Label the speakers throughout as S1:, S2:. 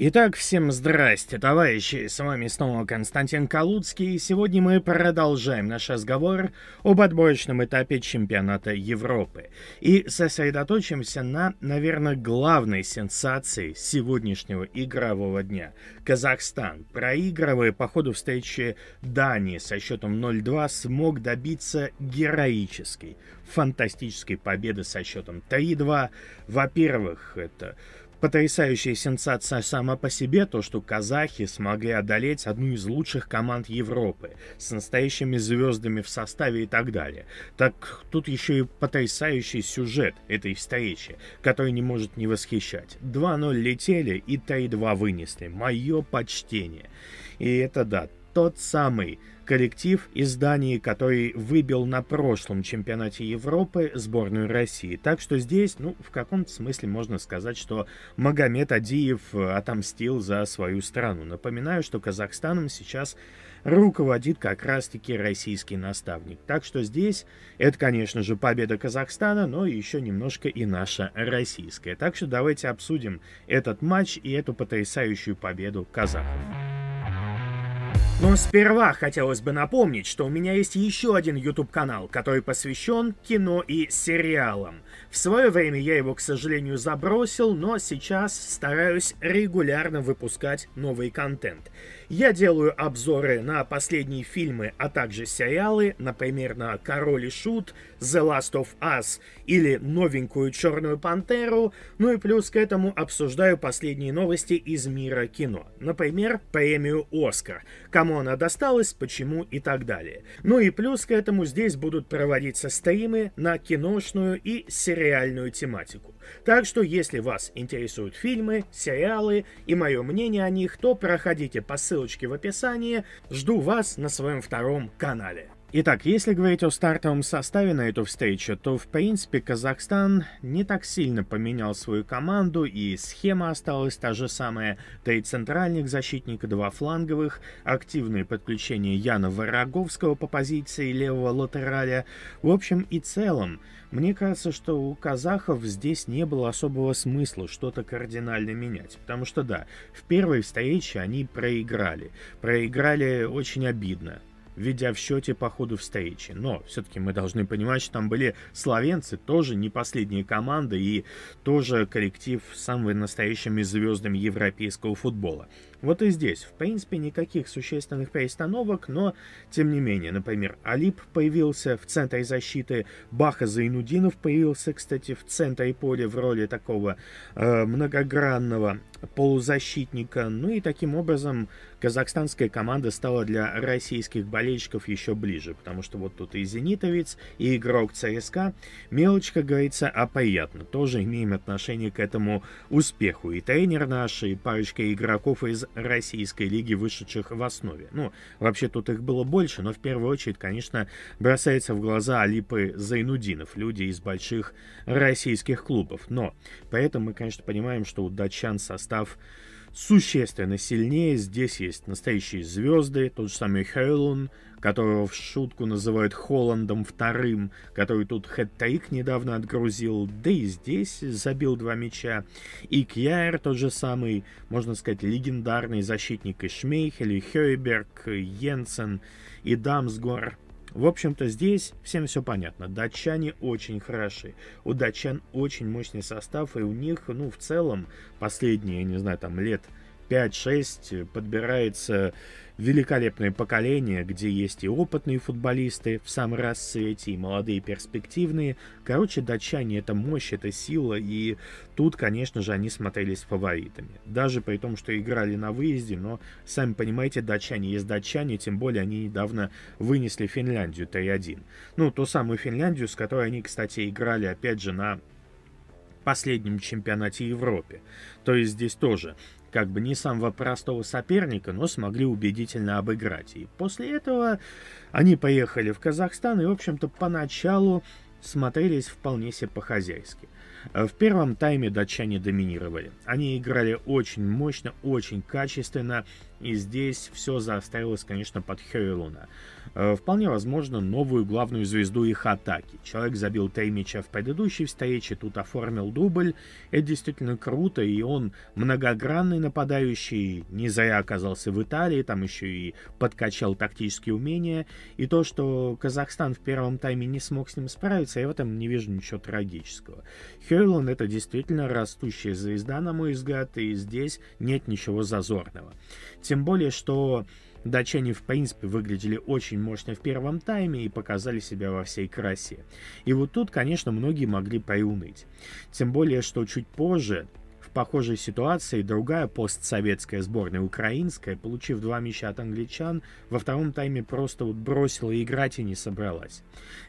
S1: Итак, всем здрасте, товарищи! С вами снова Константин Калуцкий, и сегодня мы продолжаем наш разговор об отборочном этапе чемпионата Европы и сосредоточимся на, наверное, главной сенсации сегодняшнего игрового дня. Казахстан, проигрывая по ходу встречи Дании со счетом 0-2, смог добиться героической, фантастической победы со счетом 3-2. Во-первых, это Потрясающая сенсация сама по себе то, что казахи смогли одолеть одну из лучших команд Европы с настоящими звездами в составе и так далее. Так тут еще и потрясающий сюжет этой встречи, который не может не восхищать. 2-0 летели и 3-2 вынесли. Мое почтение. И это да, тот самый коллектив, из который выбил на прошлом чемпионате Европы сборную России. Так что здесь, ну, в каком-то смысле можно сказать, что Магомед Адиев э, отомстил за свою страну. Напоминаю, что Казахстаном сейчас руководит как раз-таки российский наставник. Так что здесь это, конечно же, победа Казахстана, но еще немножко и наша российская. Так что давайте обсудим этот матч и эту потрясающую победу казахов. Но сперва хотелось бы напомнить, что у меня есть еще один YouTube-канал, который посвящен кино и сериалам. В свое время я его, к сожалению, забросил, но сейчас стараюсь регулярно выпускать новый контент. Я делаю обзоры на последние фильмы, а также сериалы, например, на «Король и Шут», «The Last of Us» или новенькую «Черную пантеру», ну и плюс к этому обсуждаю последние новости из мира кино. Например, премию «Оскар», кому она досталась, почему и так далее. Ну и плюс к этому здесь будут проводиться стримы на киношную и сериальную тематику. Так что, если вас интересуют фильмы, сериалы и мое мнение о них, то проходите по ссылочке в описании. Жду вас на своем втором канале. Итак, если говорить о стартовом составе на эту встречу, то в принципе Казахстан не так сильно поменял свою команду и схема осталась та же самая. Три центральных защитника, два фланговых, активное подключение Яна Вороговского по позиции левого латераля. В общем и целом, мне кажется, что у казахов здесь не было особого смысла что-то кардинально менять. Потому что да, в первой встрече они проиграли. Проиграли очень обидно ведя в счете по ходу встречи. Но все-таки мы должны понимать, что там были словенцы, тоже не последние команды и тоже коллектив с самыми настоящими звездами европейского футбола. Вот и здесь, в принципе, никаких существенных перестановок, но тем не менее, например, Алип появился в центре защиты, Баха Зайнудинов появился, кстати, в центре поля в роли такого э, многогранного полузащитника. Ну и таким образом казахстанская команда стала для российских болельщиков еще ближе, потому что вот тут и зенитовец, и игрок ЦСКА. Мелочь, как говорится, а приятно. Тоже имеем отношение к этому успеху. И тренер наш, и парочка игроков из российской лиги вышедших в основе. Ну, вообще тут их было больше, но в первую очередь, конечно, бросается в глаза Алипы Зайнудинов, люди из больших российских клубов. Но поэтому мы, конечно, понимаем, что у датчан состав существенно сильнее. Здесь есть настоящие звезды, тот же самый Хейлун, которого в шутку называют Холландом вторым, который тут хэт-таик недавно отгрузил, да и здесь забил два мяча. И Кьяр, тот же самый, можно сказать, легендарный защитник и Шмейхель, и Хёйберг, и Йенсен, и Дамсгор – в общем-то, здесь всем все понятно. Датчане очень хороши. У датчан очень мощный состав, и у них, ну, в целом, последние, я не знаю, там лет 5-6 э, подбирается великолепное поколение, где есть и опытные футболисты в самом расцвете, и молодые перспективные. Короче, датчане — это мощь, это сила, и тут, конечно же, они смотрелись фаворитами. Даже при том, что играли на выезде, но, сами понимаете, датчане есть датчане, тем более они недавно вынесли Финляндию 3-1. Ну, ту самую Финляндию, с которой они, кстати, играли, опять же, на последнем чемпионате Европе. То есть здесь тоже как бы не самого простого соперника, но смогли убедительно обыграть. И после этого они поехали в Казахстан и, в общем-то, поначалу смотрелись вполне себе по-хозяйски. Э, в первом тайме датчане доминировали. Они играли очень мощно, очень качественно, и здесь все заострилось, конечно, под Хёйлуна. Э, вполне возможно, новую главную звезду их атаки. Человек забил три мяча в предыдущей встрече, тут оформил дубль. Это действительно круто, и он многогранный нападающий, не зря оказался в Италии, там еще и подкачал тактические умения. И то, что Казахстан в первом тайме не смог с ним справиться, я в этом не вижу ничего трагического. Херлан — это действительно растущая звезда, на мой взгляд, и здесь нет ничего зазорного. Тем более, что датчане, в принципе, выглядели очень мощно в первом тайме и показали себя во всей красе. И вот тут, конечно, многие могли приуныть. Тем более, что чуть позже в похожей ситуации другая постсоветская сборная, украинская, получив два мяча от англичан, во втором тайме просто вот бросила играть и не собралась.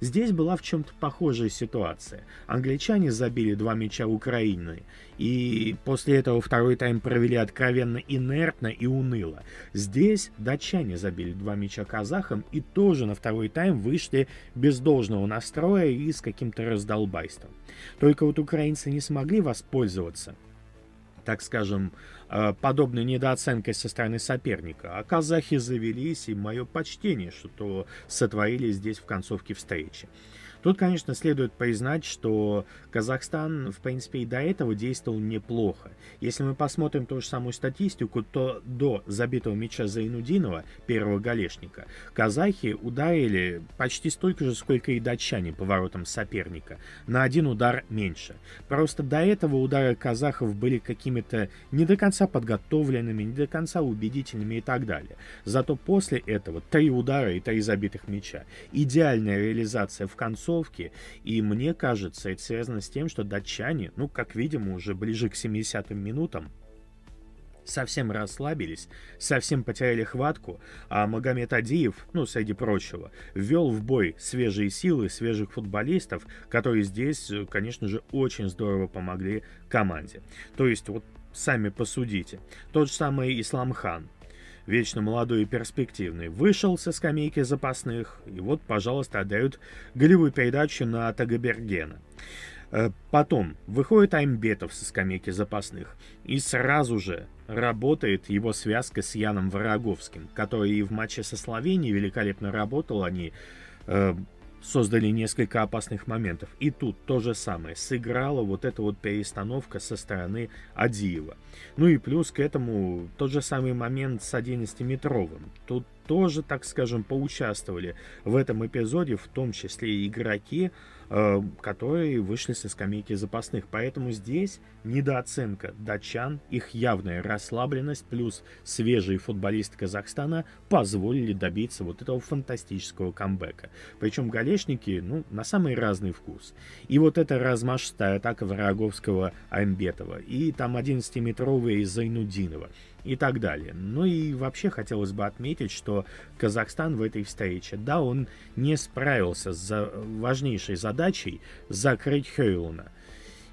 S1: Здесь была в чем-то похожая ситуация. Англичане забили два мяча Украины, и после этого второй тайм провели откровенно инертно и уныло. Здесь датчане забили два мяча казахам и тоже на второй тайм вышли без должного настроя и с каким-то раздолбайством. Только вот украинцы не смогли воспользоваться – так скажем, э, подобной недооценкой со стороны соперника. А казахи завелись, и мое почтение, что сотворили здесь в концовке встречи. Тут, конечно, следует признать, что Казахстан, в принципе, и до этого действовал неплохо. Если мы посмотрим ту же самую статистику, то до забитого мяча Зайнудинова, первого голешника, казахи ударили почти столько же, сколько и датчане по воротам соперника. На один удар меньше. Просто до этого удары казахов были какими-то не до конца подготовленными, не до конца убедительными и так далее. Зато после этого три удара и три забитых мяча. Идеальная реализация в конце обстановки. И мне кажется, это связано с тем, что датчане, ну, как видимо, уже ближе к 70-м минутам, совсем расслабились, совсем потеряли хватку, а Магомед Адиев, ну, среди прочего, ввел в бой свежие силы свежих футболистов, которые здесь, конечно же, очень здорово помогли команде. То есть, вот сами посудите. Тот же самый Исламхан, вечно молодой и перспективный, вышел со скамейки запасных, и вот, пожалуйста, отдают голевую передачу на Тагабергена. Э, потом выходит Аймбетов со скамейки запасных, и сразу же работает его связка с Яном Вороговским, который и в матче со Словенией великолепно работал, они э, создали несколько опасных моментов. И тут то же самое. Сыграла вот эта вот перестановка со стороны Адиева. Ну и плюс к этому тот же самый момент с 11-метровым. Тут тоже, так скажем, поучаствовали в этом эпизоде, в том числе и игроки, э, которые вышли со скамейки запасных. Поэтому здесь недооценка датчан, их явная расслабленность плюс свежие футболисты Казахстана позволили добиться вот этого фантастического камбэка. Причем галешники, ну, на самый разный вкус. И вот эта размашистая атака Враговского Амбетова, и там 11-метровые Зайнудинова и так далее. Ну и вообще хотелось бы отметить, что Казахстан в этой встрече, да, он не справился с важнейшей задачей закрыть Хейлуна.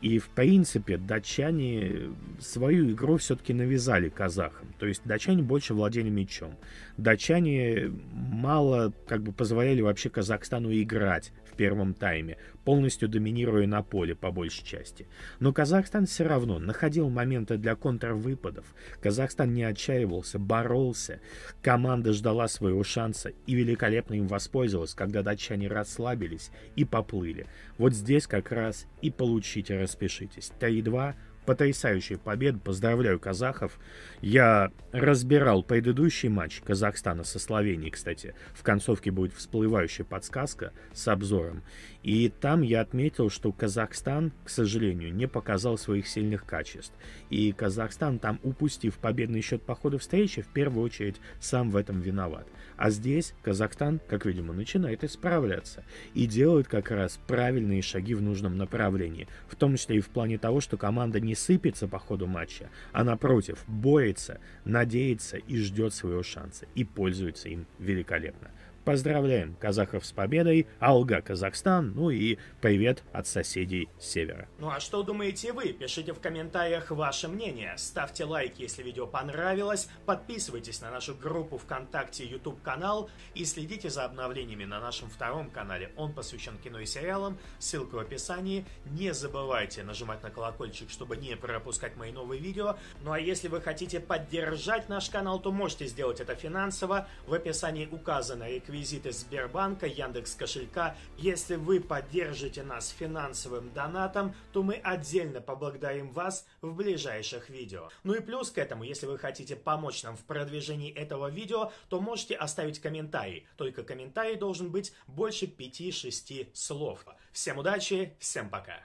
S1: И, в принципе, датчане свою игру все-таки навязали казахам. То есть датчане больше владели мячом. Датчане мало как бы позволяли вообще Казахстану играть в первом тайме, полностью доминируя на поле по большей части. Но Казахстан все равно находил моменты для контрвыпадов. Казахстан не отчаивался, боролся. Команда ждала своего шанса и великолепно им воспользовалась, когда датчане расслабились и поплыли. Вот здесь как раз и получите «Распишитесь». 3-2 потрясающая победа. Поздравляю казахов. Я разбирал предыдущий матч Казахстана со Словенией, кстати. В концовке будет всплывающая подсказка с обзором. И там я отметил, что Казахстан, к сожалению, не показал своих сильных качеств. И Казахстан там, упустив победный счет по ходу встречи, в первую очередь сам в этом виноват. А здесь Казахстан, как видимо, начинает исправляться и делает как раз правильные шаги в нужном направлении. В том числе и в плане того, что команда не не сыпется по ходу матча, а напротив, борется, надеется и ждет своего шанса, и пользуется им великолепно. Поздравляем казахов с победой, Алга Казахстан, ну и привет от соседей севера. Ну а что думаете вы? Пишите в комментариях ваше мнение. Ставьте лайк, если видео понравилось, подписывайтесь на нашу группу ВКонтакте YouTube канал и следите за обновлениями на нашем втором канале. Он посвящен кино и сериалам, ссылка в описании. Не забывайте нажимать на колокольчик, чтобы не пропускать мои новые видео. Ну а если вы хотите поддержать наш канал, то можете сделать это финансово. В описании указано. реквизиты реквизиты Сбербанка, Яндекс кошелька. Если вы поддержите нас финансовым донатом, то мы отдельно поблагодарим вас в ближайших видео. Ну и плюс к этому, если вы хотите помочь нам в продвижении этого видео, то можете оставить комментарий. Только комментарий должен быть больше 5-6 слов. Всем удачи, всем пока!